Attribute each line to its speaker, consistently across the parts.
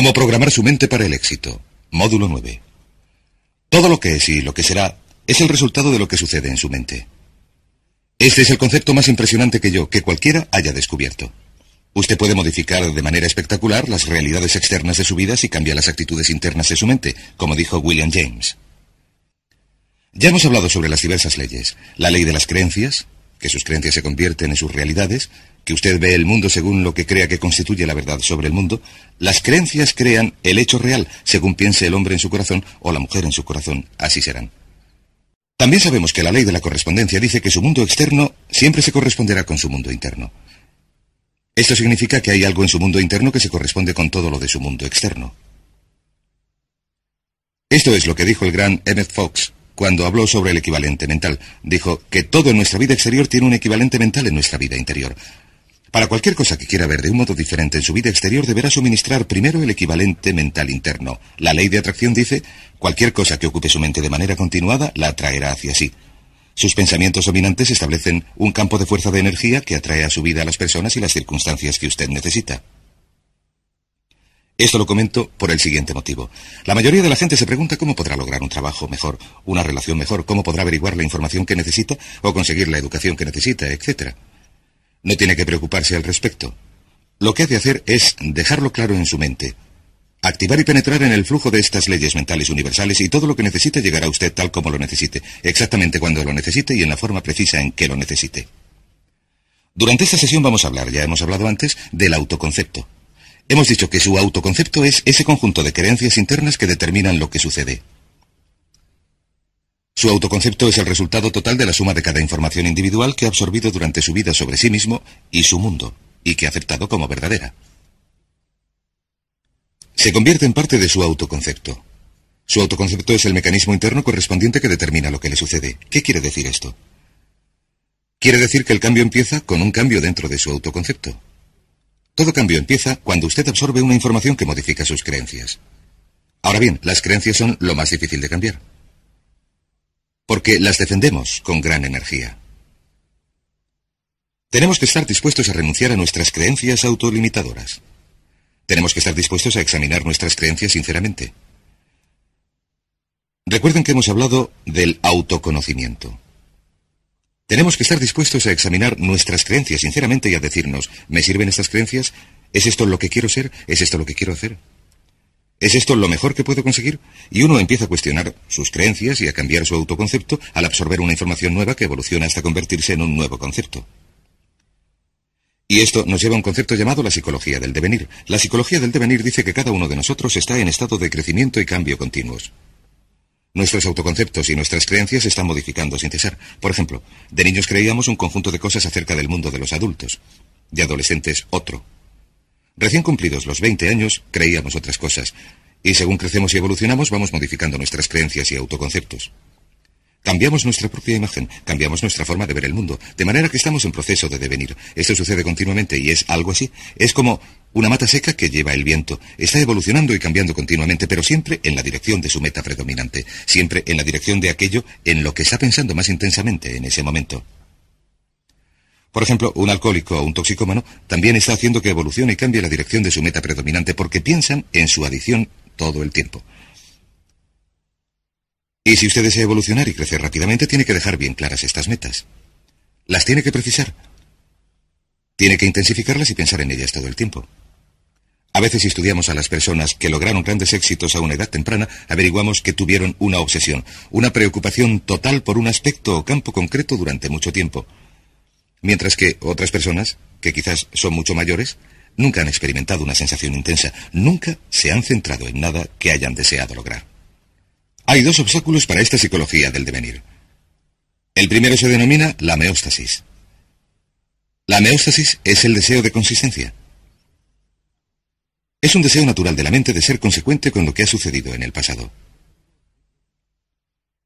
Speaker 1: Cómo programar su mente para el éxito. Módulo 9. Todo lo que es y lo que será es el resultado de lo que sucede en su mente. Este es el concepto más impresionante que yo, que cualquiera haya descubierto. Usted puede modificar de manera espectacular las realidades externas de su vida si cambia las actitudes internas de su mente, como dijo William James. Ya hemos hablado sobre las diversas leyes. La ley de las creencias, que sus creencias se convierten en sus realidades, que usted ve el mundo según lo que crea que constituye la verdad sobre el mundo, las creencias crean el hecho real, según piense el hombre en su corazón o la mujer en su corazón, así serán. También sabemos que la ley de la correspondencia dice que su mundo externo siempre se corresponderá con su mundo interno. Esto significa que hay algo en su mundo interno que se corresponde con todo lo de su mundo externo. Esto es lo que dijo el gran Emmett Fox cuando habló sobre el equivalente mental. Dijo que todo en nuestra vida exterior tiene un equivalente mental en nuestra vida interior. Para cualquier cosa que quiera ver de un modo diferente en su vida exterior deberá suministrar primero el equivalente mental interno. La ley de atracción dice, cualquier cosa que ocupe su mente de manera continuada la atraerá hacia sí. Sus pensamientos dominantes establecen un campo de fuerza de energía que atrae a su vida a las personas y las circunstancias que usted necesita. Esto lo comento por el siguiente motivo. La mayoría de la gente se pregunta cómo podrá lograr un trabajo mejor, una relación mejor, cómo podrá averiguar la información que necesita o conseguir la educación que necesita, etc. No tiene que preocuparse al respecto. Lo que ha de hacer es dejarlo claro en su mente. Activar y penetrar en el flujo de estas leyes mentales universales y todo lo que necesite llegará a usted tal como lo necesite, exactamente cuando lo necesite y en la forma precisa en que lo necesite. Durante esta sesión vamos a hablar, ya hemos hablado antes, del autoconcepto. Hemos dicho que su autoconcepto es ese conjunto de creencias internas que determinan lo que sucede. Su autoconcepto es el resultado total de la suma de cada información individual que ha absorbido durante su vida sobre sí mismo y su mundo, y que ha aceptado como verdadera. Se convierte en parte de su autoconcepto. Su autoconcepto es el mecanismo interno correspondiente que determina lo que le sucede. ¿Qué quiere decir esto? Quiere decir que el cambio empieza con un cambio dentro de su autoconcepto. Todo cambio empieza cuando usted absorbe una información que modifica sus creencias. Ahora bien, las creencias son lo más difícil de cambiar porque las defendemos con gran energía. Tenemos que estar dispuestos a renunciar a nuestras creencias autolimitadoras. Tenemos que estar dispuestos a examinar nuestras creencias sinceramente. Recuerden que hemos hablado del autoconocimiento. Tenemos que estar dispuestos a examinar nuestras creencias sinceramente y a decirnos, ¿me sirven estas creencias? ¿Es esto lo que quiero ser? ¿Es esto lo que quiero hacer? ¿Es esto lo mejor que puedo conseguir? Y uno empieza a cuestionar sus creencias y a cambiar su autoconcepto al absorber una información nueva que evoluciona hasta convertirse en un nuevo concepto. Y esto nos lleva a un concepto llamado la psicología del devenir. La psicología del devenir dice que cada uno de nosotros está en estado de crecimiento y cambio continuos. Nuestros autoconceptos y nuestras creencias se están modificando sin cesar. Por ejemplo, de niños creíamos un conjunto de cosas acerca del mundo de los adultos, de adolescentes otro, Recién cumplidos los 20 años, creíamos otras cosas, y según crecemos y evolucionamos, vamos modificando nuestras creencias y autoconceptos. Cambiamos nuestra propia imagen, cambiamos nuestra forma de ver el mundo, de manera que estamos en proceso de devenir. Esto sucede continuamente y es algo así. Es como una mata seca que lleva el viento. Está evolucionando y cambiando continuamente, pero siempre en la dirección de su meta predominante, siempre en la dirección de aquello en lo que está pensando más intensamente en ese momento. Por ejemplo, un alcohólico o un toxicómano también está haciendo que evolucione y cambie la dirección de su meta predominante porque piensan en su adicción todo el tiempo. Y si usted desea evolucionar y crecer rápidamente, tiene que dejar bien claras estas metas. Las tiene que precisar. Tiene que intensificarlas y pensar en ellas todo el tiempo. A veces si estudiamos a las personas que lograron grandes éxitos a una edad temprana, averiguamos que tuvieron una obsesión, una preocupación total por un aspecto o campo concreto durante mucho tiempo. Mientras que otras personas, que quizás son mucho mayores, nunca han experimentado una sensación intensa, nunca se han centrado en nada que hayan deseado lograr. Hay dos obstáculos para esta psicología del devenir. El primero se denomina la meóstasis. La meóstasis es el deseo de consistencia. Es un deseo natural de la mente de ser consecuente con lo que ha sucedido en el pasado.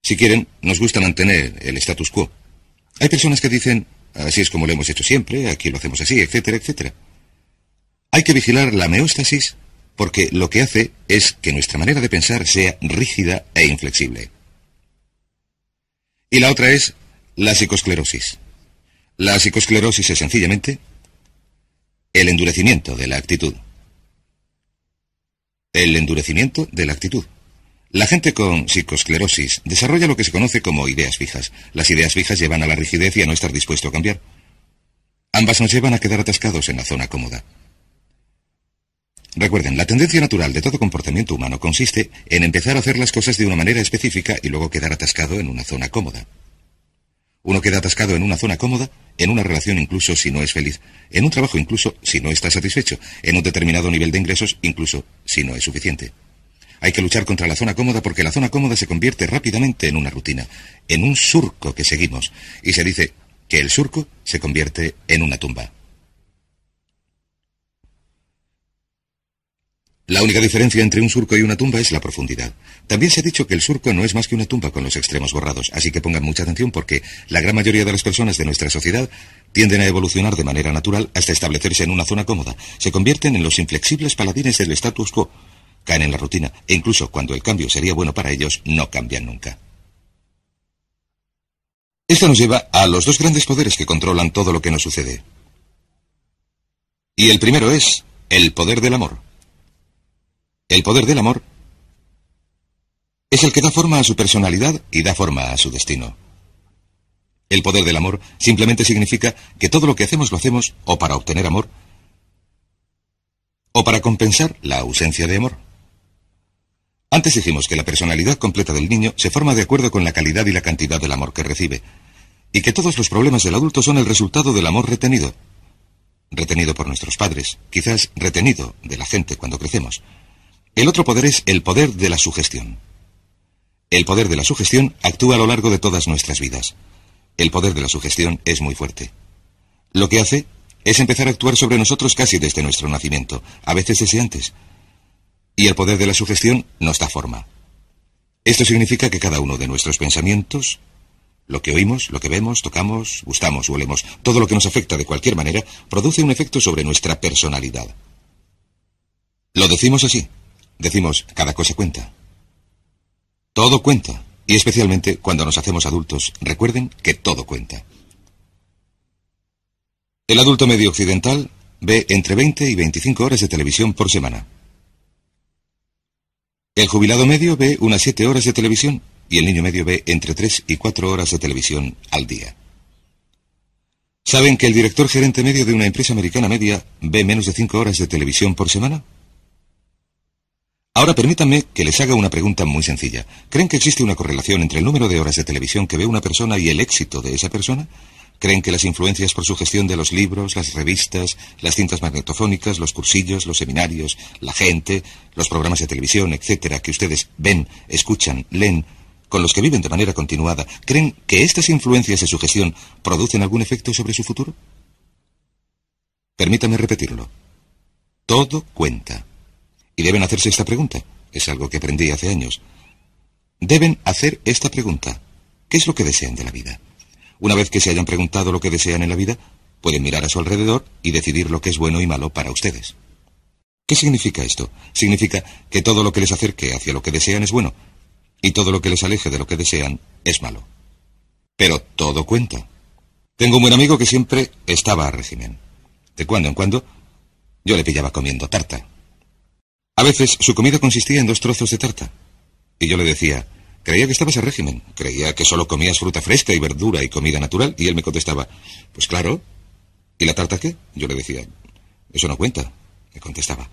Speaker 1: Si quieren, nos gusta mantener el status quo. Hay personas que dicen, Así es como lo hemos hecho siempre, aquí lo hacemos así, etcétera, etcétera. Hay que vigilar la meóstasis porque lo que hace es que nuestra manera de pensar sea rígida e inflexible. Y la otra es la psicosclerosis. La psicosclerosis es sencillamente el endurecimiento de la actitud. El endurecimiento de la actitud. La gente con psicosclerosis desarrolla lo que se conoce como ideas fijas. Las ideas fijas llevan a la rigidez y a no estar dispuesto a cambiar. Ambas nos llevan a quedar atascados en la zona cómoda. Recuerden, la tendencia natural de todo comportamiento humano consiste en empezar a hacer las cosas de una manera específica y luego quedar atascado en una zona cómoda. Uno queda atascado en una zona cómoda, en una relación incluso si no es feliz, en un trabajo incluso si no está satisfecho, en un determinado nivel de ingresos incluso si no es suficiente. Hay que luchar contra la zona cómoda porque la zona cómoda se convierte rápidamente en una rutina, en un surco que seguimos. Y se dice que el surco se convierte en una tumba. La única diferencia entre un surco y una tumba es la profundidad. También se ha dicho que el surco no es más que una tumba con los extremos borrados, así que pongan mucha atención porque la gran mayoría de las personas de nuestra sociedad tienden a evolucionar de manera natural hasta establecerse en una zona cómoda. Se convierten en los inflexibles paladines del status quo, Caen en la rutina e incluso cuando el cambio sería bueno para ellos, no cambian nunca. Esto nos lleva a los dos grandes poderes que controlan todo lo que nos sucede. Y el primero es el poder del amor. El poder del amor es el que da forma a su personalidad y da forma a su destino. El poder del amor simplemente significa que todo lo que hacemos lo hacemos o para obtener amor o para compensar la ausencia de amor. Antes dijimos que la personalidad completa del niño se forma de acuerdo con la calidad y la cantidad del amor que recibe, y que todos los problemas del adulto son el resultado del amor retenido. Retenido por nuestros padres, quizás retenido de la gente cuando crecemos. El otro poder es el poder de la sugestión. El poder de la sugestión actúa a lo largo de todas nuestras vidas. El poder de la sugestión es muy fuerte. Lo que hace es empezar a actuar sobre nosotros casi desde nuestro nacimiento, a veces desde antes y el poder de la sugestión nos da forma. Esto significa que cada uno de nuestros pensamientos, lo que oímos, lo que vemos, tocamos, gustamos olemos, todo lo que nos afecta de cualquier manera, produce un efecto sobre nuestra personalidad. Lo decimos así. Decimos, cada cosa cuenta. Todo cuenta. Y especialmente cuando nos hacemos adultos, recuerden que todo cuenta. El adulto medio occidental ve entre 20 y 25 horas de televisión por semana. El jubilado medio ve unas 7 horas de televisión y el niño medio ve entre 3 y 4 horas de televisión al día. ¿Saben que el director gerente medio de una empresa americana media ve menos de 5 horas de televisión por semana? Ahora permítanme que les haga una pregunta muy sencilla. ¿Creen que existe una correlación entre el número de horas de televisión que ve una persona y el éxito de esa persona? Creen que las influencias por su gestión de los libros, las revistas, las cintas magnetofónicas, los cursillos, los seminarios, la gente, los programas de televisión, etcétera, que ustedes ven, escuchan, leen, con los que viven de manera continuada, ¿creen que estas influencias de su gestión producen algún efecto sobre su futuro? Permítame repetirlo. Todo cuenta. Y deben hacerse esta pregunta. Es algo que aprendí hace años. Deben hacer esta pregunta. ¿Qué es lo que desean de la vida? Una vez que se hayan preguntado lo que desean en la vida, pueden mirar a su alrededor y decidir lo que es bueno y malo para ustedes. ¿Qué significa esto? Significa que todo lo que les acerque hacia lo que desean es bueno y todo lo que les aleje de lo que desean es malo. Pero todo cuenta. Tengo un buen amigo que siempre estaba a régimen. De cuando en cuando yo le pillaba comiendo tarta. A veces su comida consistía en dos trozos de tarta. Y yo le decía, Creía que estabas a régimen. Creía que solo comías fruta fresca y verdura y comida natural. Y él me contestaba, pues claro. ¿Y la tarta qué? Yo le decía, eso no cuenta. Me contestaba.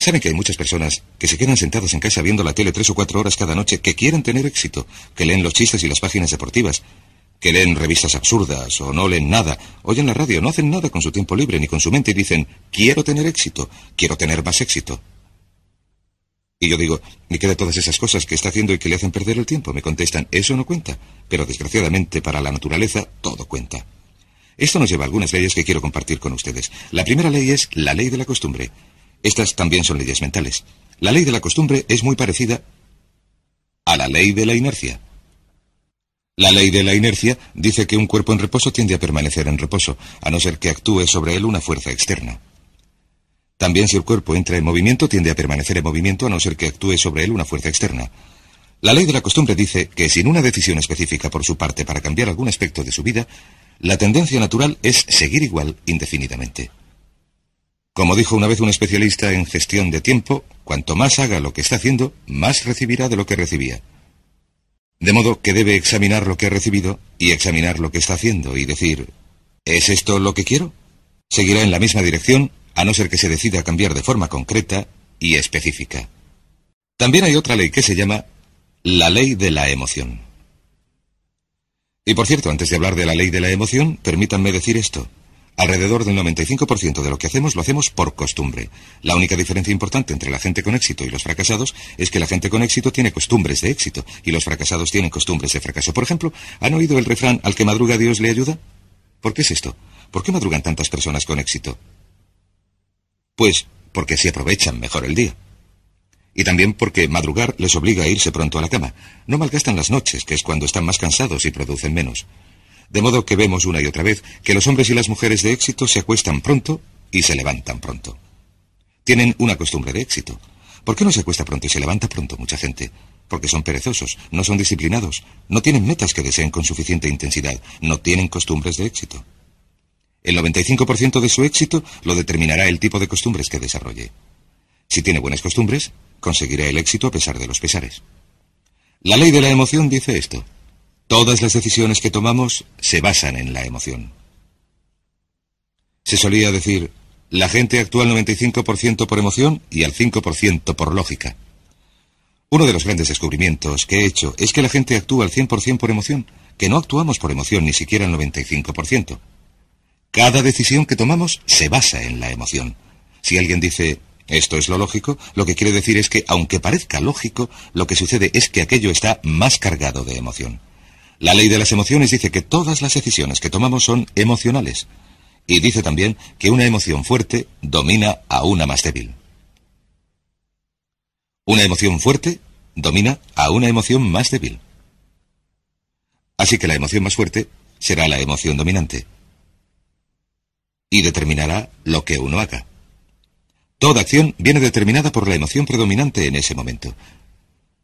Speaker 1: ¿Saben que hay muchas personas que se quedan sentadas en casa viendo la tele tres o cuatro horas cada noche, que quieren tener éxito, que leen los chistes y las páginas deportivas, que leen revistas absurdas o no leen nada, oyen la radio, no hacen nada con su tiempo libre ni con su mente y dicen, quiero tener éxito, quiero tener más éxito? Y yo digo, me queda todas esas cosas que está haciendo y que le hacen perder el tiempo. Me contestan, eso no cuenta. Pero desgraciadamente para la naturaleza todo cuenta. Esto nos lleva a algunas leyes que quiero compartir con ustedes. La primera ley es la ley de la costumbre. Estas también son leyes mentales. La ley de la costumbre es muy parecida a la ley de la inercia. La ley de la inercia dice que un cuerpo en reposo tiende a permanecer en reposo, a no ser que actúe sobre él una fuerza externa. También si el cuerpo entra en movimiento, tiende a permanecer en movimiento a no ser que actúe sobre él una fuerza externa. La ley de la costumbre dice que sin una decisión específica por su parte para cambiar algún aspecto de su vida, la tendencia natural es seguir igual indefinidamente. Como dijo una vez un especialista en gestión de tiempo, cuanto más haga lo que está haciendo, más recibirá de lo que recibía. De modo que debe examinar lo que ha recibido y examinar lo que está haciendo y decir, ¿es esto lo que quiero? Seguirá en la misma dirección a no ser que se decida cambiar de forma concreta y específica. También hay otra ley que se llama la ley de la emoción. Y por cierto, antes de hablar de la ley de la emoción, permítanme decir esto. Alrededor del 95% de lo que hacemos lo hacemos por costumbre. La única diferencia importante entre la gente con éxito y los fracasados es que la gente con éxito tiene costumbres de éxito y los fracasados tienen costumbres de fracaso. Por ejemplo, ¿han oído el refrán al que madruga Dios le ayuda? ¿Por qué es esto? ¿Por qué madrugan tantas personas con éxito? Pues porque se aprovechan mejor el día. Y también porque madrugar les obliga a irse pronto a la cama. No malgastan las noches, que es cuando están más cansados y producen menos. De modo que vemos una y otra vez que los hombres y las mujeres de éxito se acuestan pronto y se levantan pronto. Tienen una costumbre de éxito. ¿Por qué no se acuesta pronto y se levanta pronto mucha gente? Porque son perezosos, no son disciplinados, no tienen metas que deseen con suficiente intensidad, no tienen costumbres de éxito. El 95% de su éxito lo determinará el tipo de costumbres que desarrolle. Si tiene buenas costumbres, conseguirá el éxito a pesar de los pesares. La ley de la emoción dice esto. Todas las decisiones que tomamos se basan en la emoción. Se solía decir, la gente actúa al 95% por emoción y al 5% por lógica. Uno de los grandes descubrimientos que he hecho es que la gente actúa al 100% por emoción, que no actuamos por emoción ni siquiera al 95%. Cada decisión que tomamos se basa en la emoción. Si alguien dice, esto es lo lógico, lo que quiere decir es que, aunque parezca lógico, lo que sucede es que aquello está más cargado de emoción. La ley de las emociones dice que todas las decisiones que tomamos son emocionales. Y dice también que una emoción fuerte domina a una más débil. Una emoción fuerte domina a una emoción más débil. Así que la emoción más fuerte será la emoción dominante y determinará lo que uno haga. Toda acción viene determinada por la emoción predominante en ese momento.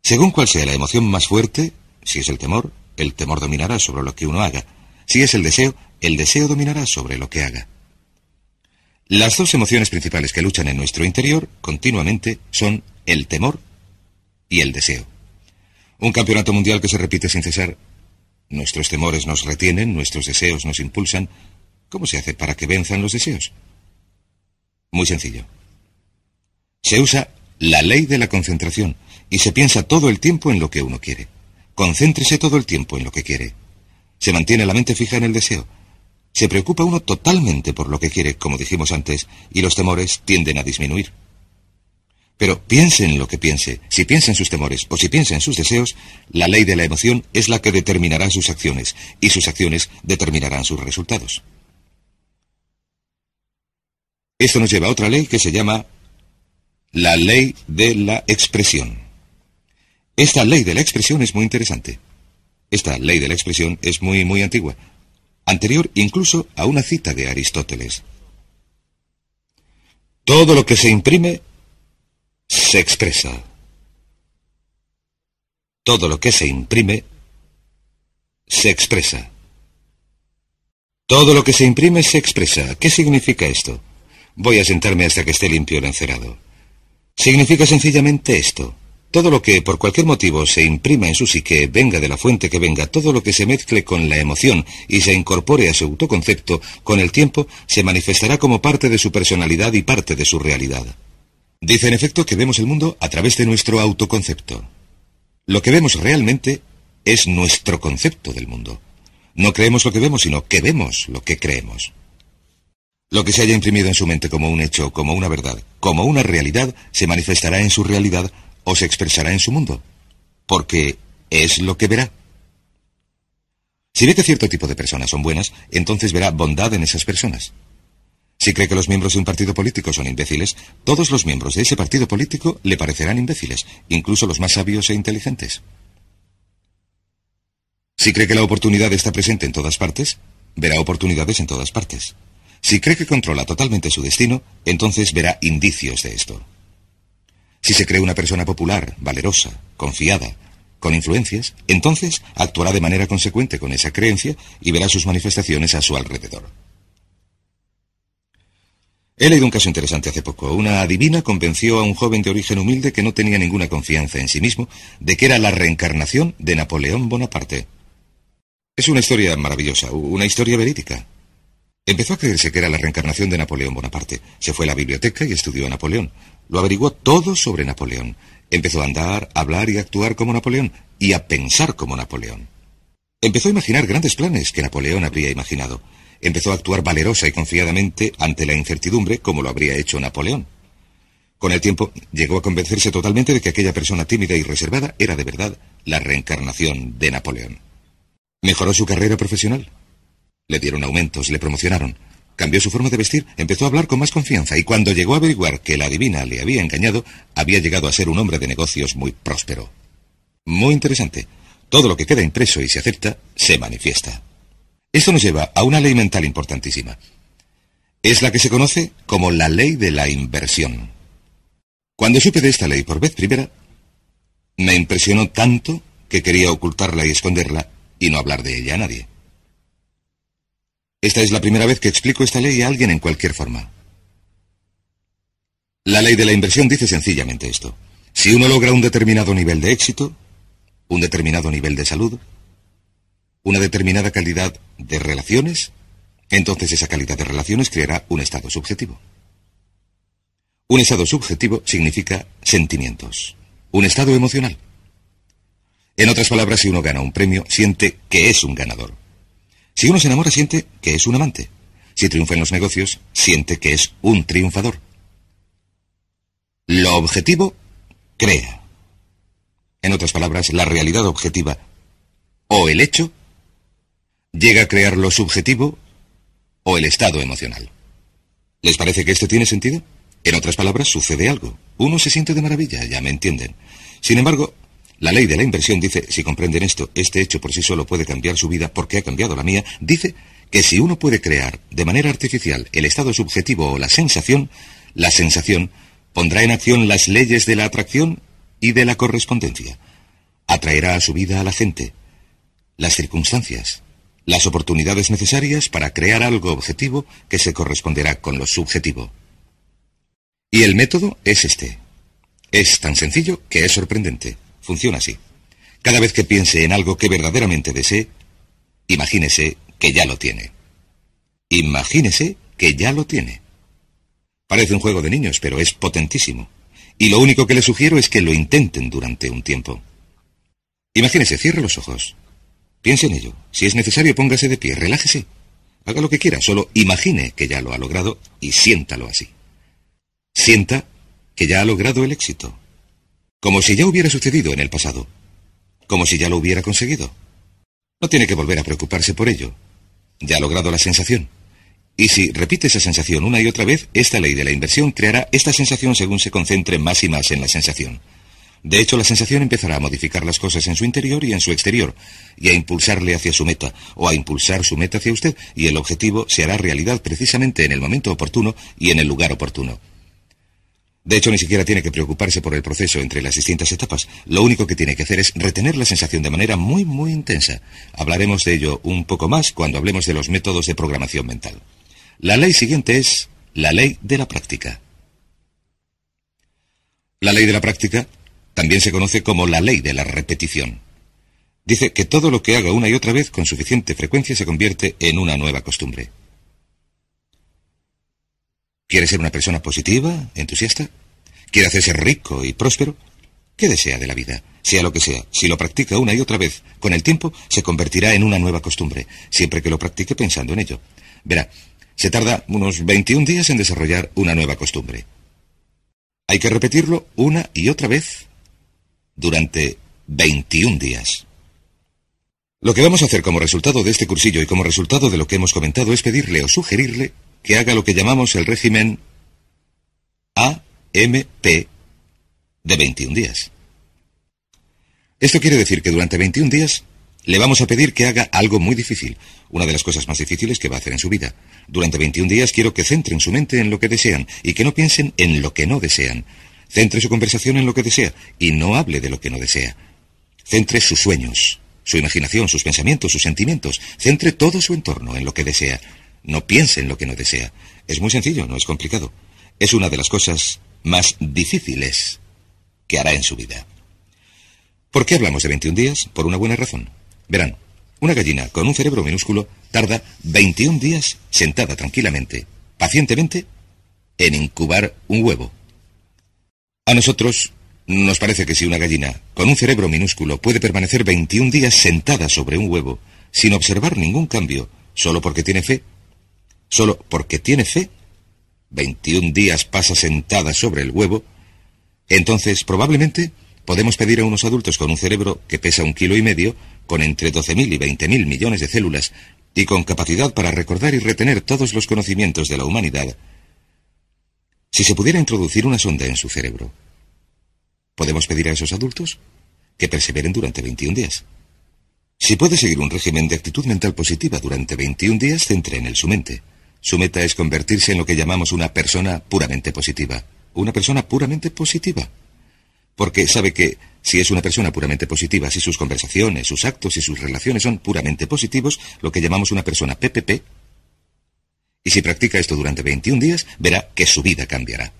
Speaker 1: Según cuál sea la emoción más fuerte, si es el temor, el temor dominará sobre lo que uno haga. Si es el deseo, el deseo dominará sobre lo que haga. Las dos emociones principales que luchan en nuestro interior continuamente son el temor y el deseo. Un campeonato mundial que se repite sin cesar. Nuestros temores nos retienen, nuestros deseos nos impulsan, ¿Cómo se hace para que venzan los deseos? Muy sencillo. Se usa la ley de la concentración y se piensa todo el tiempo en lo que uno quiere. Concéntrese todo el tiempo en lo que quiere. Se mantiene la mente fija en el deseo. Se preocupa uno totalmente por lo que quiere, como dijimos antes, y los temores tienden a disminuir. Pero piense en lo que piense, si piensa en sus temores o si piensa en sus deseos, la ley de la emoción es la que determinará sus acciones y sus acciones determinarán sus resultados. Esto nos lleva a otra ley que se llama la ley de la expresión. Esta ley de la expresión es muy interesante. Esta ley de la expresión es muy, muy antigua, anterior incluso a una cita de Aristóteles. Todo lo que se imprime se expresa. Todo lo que se imprime se expresa. Todo lo que se imprime se expresa. ¿Qué significa esto? Voy a sentarme hasta que esté limpio el encerado. Significa sencillamente esto. Todo lo que por cualquier motivo se imprima en su psique, venga de la fuente que venga, todo lo que se mezcle con la emoción y se incorpore a su autoconcepto, con el tiempo se manifestará como parte de su personalidad y parte de su realidad. Dice en efecto que vemos el mundo a través de nuestro autoconcepto. Lo que vemos realmente es nuestro concepto del mundo. No creemos lo que vemos, sino que vemos lo que creemos. Lo que se haya imprimido en su mente como un hecho, como una verdad, como una realidad, se manifestará en su realidad o se expresará en su mundo, porque es lo que verá. Si ve que cierto tipo de personas son buenas, entonces verá bondad en esas personas. Si cree que los miembros de un partido político son imbéciles, todos los miembros de ese partido político le parecerán imbéciles, incluso los más sabios e inteligentes. Si cree que la oportunidad está presente en todas partes, verá oportunidades en todas partes. Si cree que controla totalmente su destino, entonces verá indicios de esto. Si se cree una persona popular, valerosa, confiada, con influencias, entonces actuará de manera consecuente con esa creencia y verá sus manifestaciones a su alrededor. He leído un caso interesante hace poco. Una adivina convenció a un joven de origen humilde que no tenía ninguna confianza en sí mismo de que era la reencarnación de Napoleón Bonaparte. Es una historia maravillosa, una historia verídica. Empezó a creerse que era la reencarnación de Napoleón Bonaparte. Se fue a la biblioteca y estudió a Napoleón. Lo averiguó todo sobre Napoleón. Empezó a andar, a hablar y actuar como Napoleón, y a pensar como Napoleón. Empezó a imaginar grandes planes que Napoleón habría imaginado. Empezó a actuar valerosa y confiadamente ante la incertidumbre como lo habría hecho Napoleón. Con el tiempo llegó a convencerse totalmente de que aquella persona tímida y reservada era de verdad la reencarnación de Napoleón. Mejoró su carrera profesional, le dieron aumentos, le promocionaron. Cambió su forma de vestir, empezó a hablar con más confianza y cuando llegó a averiguar que la divina le había engañado, había llegado a ser un hombre de negocios muy próspero. Muy interesante. Todo lo que queda impreso y se acepta, se manifiesta. Esto nos lleva a una ley mental importantísima. Es la que se conoce como la ley de la inversión. Cuando supe de esta ley por vez primera, me impresionó tanto que quería ocultarla y esconderla y no hablar de ella a nadie. Esta es la primera vez que explico esta ley a alguien en cualquier forma. La ley de la inversión dice sencillamente esto. Si uno logra un determinado nivel de éxito, un determinado nivel de salud, una determinada calidad de relaciones, entonces esa calidad de relaciones creará un estado subjetivo. Un estado subjetivo significa sentimientos, un estado emocional. En otras palabras, si uno gana un premio, siente que es un ganador. Si uno se enamora siente que es un amante. Si triunfa en los negocios, siente que es un triunfador. Lo objetivo crea. En otras palabras, la realidad objetiva o el hecho llega a crear lo subjetivo o el estado emocional. ¿Les parece que esto tiene sentido? En otras palabras, sucede algo. Uno se siente de maravilla, ya me entienden. Sin embargo, la ley de la inversión dice, si comprenden esto, este hecho por sí solo puede cambiar su vida porque ha cambiado la mía, dice que si uno puede crear de manera artificial el estado subjetivo o la sensación, la sensación pondrá en acción las leyes de la atracción y de la correspondencia. Atraerá a su vida a la gente, las circunstancias, las oportunidades necesarias para crear algo objetivo que se corresponderá con lo subjetivo. Y el método es este. Es tan sencillo que es sorprendente. Funciona así. Cada vez que piense en algo que verdaderamente desee, imagínese que ya lo tiene. Imagínese que ya lo tiene. Parece un juego de niños, pero es potentísimo. Y lo único que le sugiero es que lo intenten durante un tiempo. Imagínese, cierre los ojos. Piense en ello. Si es necesario, póngase de pie, relájese. Haga lo que quiera, solo imagine que ya lo ha logrado y siéntalo así. Sienta que ya ha logrado el éxito. Como si ya hubiera sucedido en el pasado. Como si ya lo hubiera conseguido. No tiene que volver a preocuparse por ello. Ya ha logrado la sensación. Y si repite esa sensación una y otra vez, esta ley de la inversión creará esta sensación según se concentre más y más en la sensación. De hecho, la sensación empezará a modificar las cosas en su interior y en su exterior, y a impulsarle hacia su meta, o a impulsar su meta hacia usted, y el objetivo se hará realidad precisamente en el momento oportuno y en el lugar oportuno. De hecho, ni siquiera tiene que preocuparse por el proceso entre las distintas etapas. Lo único que tiene que hacer es retener la sensación de manera muy, muy intensa. Hablaremos de ello un poco más cuando hablemos de los métodos de programación mental. La ley siguiente es la ley de la práctica. La ley de la práctica también se conoce como la ley de la repetición. Dice que todo lo que haga una y otra vez con suficiente frecuencia se convierte en una nueva costumbre. ¿Quiere ser una persona positiva, entusiasta? ¿Quiere hacerse rico y próspero? ¿Qué desea de la vida? Sea lo que sea, si lo practica una y otra vez, con el tiempo se convertirá en una nueva costumbre, siempre que lo practique pensando en ello. Verá, se tarda unos 21 días en desarrollar una nueva costumbre. Hay que repetirlo una y otra vez durante 21 días. Lo que vamos a hacer como resultado de este cursillo y como resultado de lo que hemos comentado es pedirle o sugerirle que haga lo que llamamos el régimen AMP de 21 días. Esto quiere decir que durante 21 días le vamos a pedir que haga algo muy difícil, una de las cosas más difíciles que va a hacer en su vida. Durante 21 días quiero que centren su mente en lo que desean y que no piensen en lo que no desean. Centre su conversación en lo que desea y no hable de lo que no desea. Centre sus sueños, su imaginación, sus pensamientos, sus sentimientos. Centre todo su entorno en lo que desea. No piense en lo que no desea. Es muy sencillo, no es complicado. Es una de las cosas más difíciles que hará en su vida. ¿Por qué hablamos de 21 días? Por una buena razón. Verán, una gallina con un cerebro minúsculo tarda 21 días sentada tranquilamente, pacientemente, en incubar un huevo. A nosotros nos parece que si una gallina con un cerebro minúsculo puede permanecer 21 días sentada sobre un huevo sin observar ningún cambio, solo porque tiene fe, solo porque tiene fe, 21 días pasa sentada sobre el huevo, entonces probablemente podemos pedir a unos adultos con un cerebro que pesa un kilo y medio, con entre 12.000 y 20.000 millones de células, y con capacidad para recordar y retener todos los conocimientos de la humanidad, si se pudiera introducir una sonda en su cerebro, ¿podemos pedir a esos adultos que perseveren durante 21 días? Si puede seguir un régimen de actitud mental positiva durante 21 días, centre en él su mente. Su meta es convertirse en lo que llamamos una persona puramente positiva. Una persona puramente positiva. Porque sabe que si es una persona puramente positiva, si sus conversaciones, sus actos y sus relaciones son puramente positivos, lo que llamamos una persona PPP, y si practica esto durante 21 días, verá que su vida cambiará.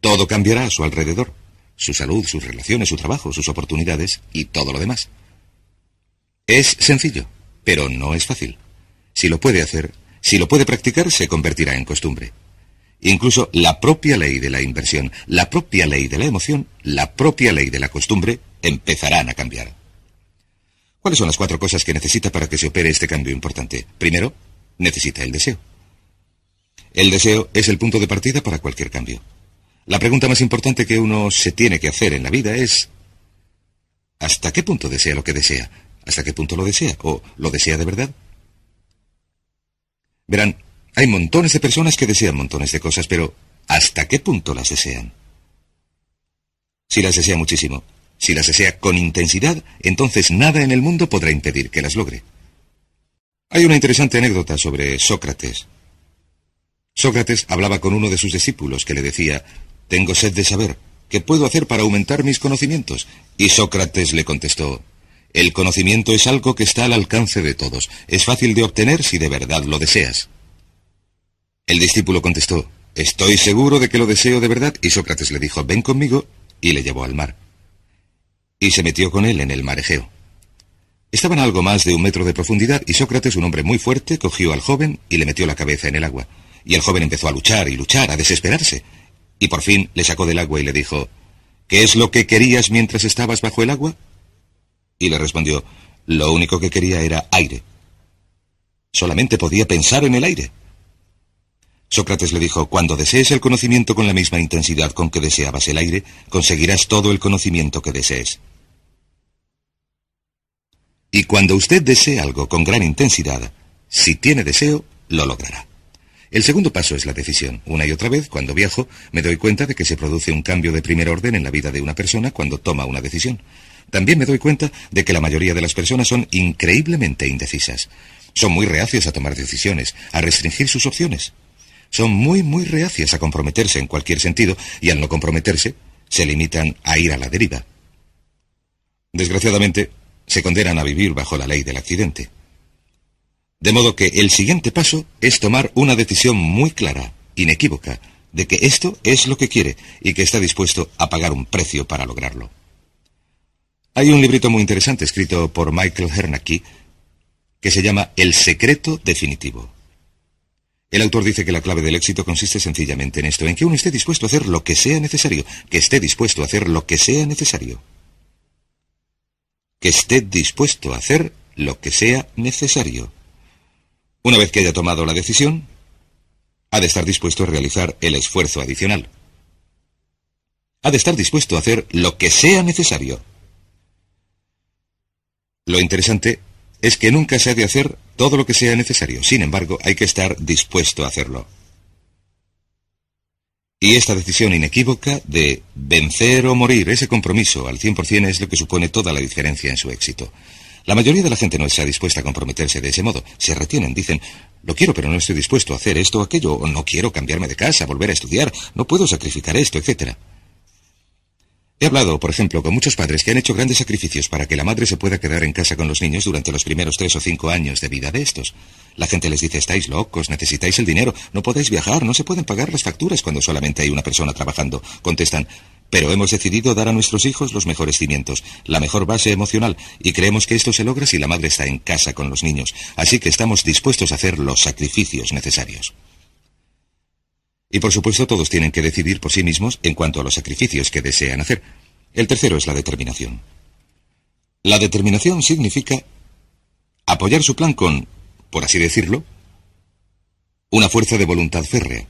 Speaker 1: Todo cambiará a su alrededor. Su salud, sus relaciones, su trabajo, sus oportunidades y todo lo demás. Es sencillo, pero no es fácil. Si lo puede hacer, si lo puede practicar, se convertirá en costumbre. Incluso la propia ley de la inversión, la propia ley de la emoción, la propia ley de la costumbre empezarán a cambiar. ¿Cuáles son las cuatro cosas que necesita para que se opere este cambio importante? Primero, necesita el deseo. El deseo es el punto de partida para cualquier cambio. La pregunta más importante que uno se tiene que hacer en la vida es ¿hasta qué punto desea lo que desea? ¿Hasta qué punto lo desea? ¿O lo desea de verdad? Verán, hay montones de personas que desean montones de cosas, pero ¿hasta qué punto las desean? Si las desea muchísimo, si las desea con intensidad, entonces nada en el mundo podrá impedir que las logre. Hay una interesante anécdota sobre Sócrates. Sócrates hablaba con uno de sus discípulos que le decía, Tengo sed de saber, ¿qué puedo hacer para aumentar mis conocimientos? Y Sócrates le contestó, el conocimiento es algo que está al alcance de todos. Es fácil de obtener si de verdad lo deseas. El discípulo contestó, Estoy seguro de que lo deseo de verdad, y Sócrates le dijo, Ven conmigo, y le llevó al mar. Y se metió con él en el marejeo. Estaban a algo más de un metro de profundidad y Sócrates, un hombre muy fuerte, cogió al joven y le metió la cabeza en el agua. Y el joven empezó a luchar y luchar, a desesperarse. Y por fin le sacó del agua y le dijo, ¿Qué es lo que querías mientras estabas bajo el agua? Y le respondió, lo único que quería era aire. Solamente podía pensar en el aire. Sócrates le dijo, cuando desees el conocimiento con la misma intensidad con que deseabas el aire, conseguirás todo el conocimiento que desees. Y cuando usted desee algo con gran intensidad, si tiene deseo, lo logrará. El segundo paso es la decisión. Una y otra vez, cuando viajo, me doy cuenta de que se produce un cambio de primer orden en la vida de una persona cuando toma una decisión. También me doy cuenta de que la mayoría de las personas son increíblemente indecisas. Son muy reacios a tomar decisiones, a restringir sus opciones. Son muy, muy reacias a comprometerse en cualquier sentido y al no comprometerse se limitan a ir a la deriva. Desgraciadamente, se condenan a vivir bajo la ley del accidente. De modo que el siguiente paso es tomar una decisión muy clara, inequívoca, de que esto es lo que quiere y que está dispuesto a pagar un precio para lograrlo. Hay un librito muy interesante escrito por Michael Hernacki que se llama El secreto definitivo. El autor dice que la clave del éxito consiste sencillamente en esto, en que uno esté dispuesto a hacer lo que sea necesario, que esté dispuesto a hacer lo que sea necesario. Que esté dispuesto a hacer lo que sea necesario. Una vez que haya tomado la decisión, ha de estar dispuesto a realizar el esfuerzo adicional. Ha de estar dispuesto a hacer lo que sea necesario. Lo interesante es que nunca se ha de hacer todo lo que sea necesario, sin embargo hay que estar dispuesto a hacerlo. Y esta decisión inequívoca de vencer o morir, ese compromiso al 100% es lo que supone toda la diferencia en su éxito. La mayoría de la gente no está dispuesta a comprometerse de ese modo. Se retienen, dicen, lo quiero pero no estoy dispuesto a hacer esto o aquello, o no quiero cambiarme de casa, volver a estudiar, no puedo sacrificar esto, etcétera. He hablado, por ejemplo, con muchos padres que han hecho grandes sacrificios para que la madre se pueda quedar en casa con los niños durante los primeros tres o cinco años de vida de estos. La gente les dice, estáis locos, necesitáis el dinero, no podéis viajar, no se pueden pagar las facturas cuando solamente hay una persona trabajando. Contestan, pero hemos decidido dar a nuestros hijos los mejores cimientos, la mejor base emocional, y creemos que esto se logra si la madre está en casa con los niños, así que estamos dispuestos a hacer los sacrificios necesarios. Y por supuesto todos tienen que decidir por sí mismos en cuanto a los sacrificios que desean hacer. El tercero es la determinación. La determinación significa apoyar su plan con, por así decirlo, una fuerza de voluntad férrea.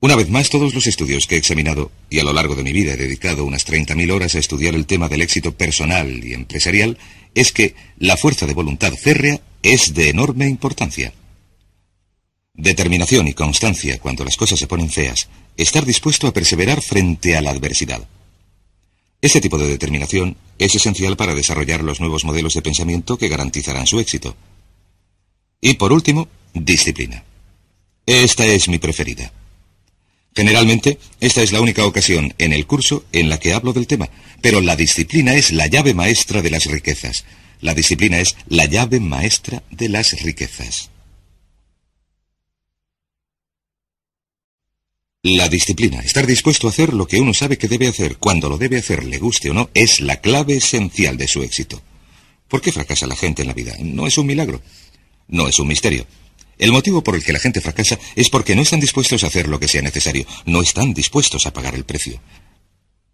Speaker 1: Una vez más, todos los estudios que he examinado, y a lo largo de mi vida he dedicado unas 30.000 horas a estudiar el tema del éxito personal y empresarial, es que la fuerza de voluntad férrea es de enorme importancia. Determinación y constancia cuando las cosas se ponen feas, estar dispuesto a perseverar frente a la adversidad. Este tipo de determinación es esencial para desarrollar los nuevos modelos de pensamiento que garantizarán su éxito. Y por último, disciplina. Esta es mi preferida. Generalmente, esta es la única ocasión en el curso en la que hablo del tema, pero la disciplina es la llave maestra de las riquezas. La disciplina es la llave maestra de las riquezas. La disciplina, estar dispuesto a hacer lo que uno sabe que debe hacer, cuando lo debe hacer, le guste o no, es la clave esencial de su éxito. ¿Por qué fracasa la gente en la vida? No es un milagro, no es un misterio. El motivo por el que la gente fracasa es porque no están dispuestos a hacer lo que sea necesario, no están dispuestos a pagar el precio.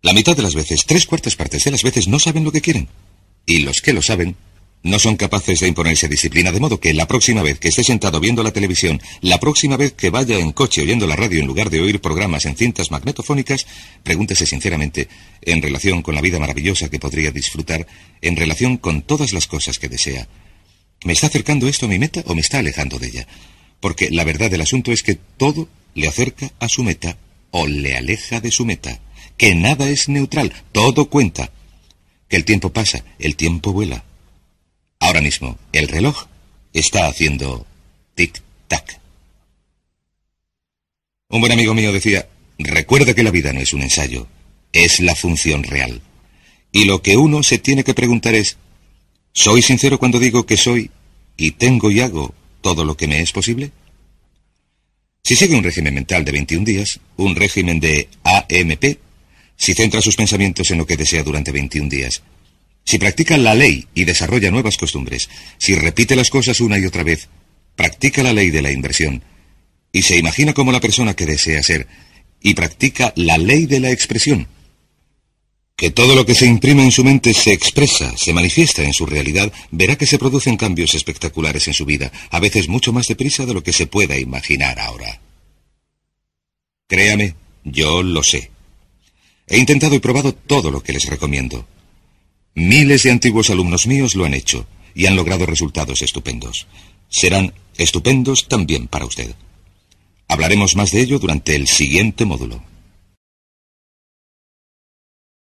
Speaker 1: La mitad de las veces, tres cuartas partes de las veces no saben lo que quieren. Y los que lo saben, no son capaces de imponerse disciplina, de modo que la próxima vez que esté sentado viendo la televisión, la próxima vez que vaya en coche oyendo la radio en lugar de oír programas en cintas magnetofónicas, pregúntese sinceramente, en relación con la vida maravillosa que podría disfrutar, en relación con todas las cosas que desea, ¿me está acercando esto a mi meta o me está alejando de ella? Porque la verdad del asunto es que todo le acerca a su meta o le aleja de su meta, que nada es neutral, todo cuenta, que el tiempo pasa, el tiempo vuela. Ahora mismo, el reloj está haciendo tic-tac. Un buen amigo mío decía, recuerda que la vida no es un ensayo, es la función real. Y lo que uno se tiene que preguntar es, ¿soy sincero cuando digo que soy y tengo y hago todo lo que me es posible? Si sigue un régimen mental de 21 días, un régimen de AMP, si centra sus pensamientos en lo que desea durante 21 días, si practica la ley y desarrolla nuevas costumbres, si repite las cosas una y otra vez, practica la ley de la inversión y se imagina como la persona que desea ser y practica la ley de la expresión. Que todo lo que se imprime en su mente se expresa, se manifiesta en su realidad, verá que se producen cambios espectaculares en su vida, a veces mucho más deprisa de lo que se pueda imaginar ahora. Créame, yo lo sé. He intentado y probado todo lo que les recomiendo. Miles de antiguos alumnos míos lo han hecho y han logrado resultados estupendos. Serán estupendos también para usted. Hablaremos más de ello durante el siguiente módulo.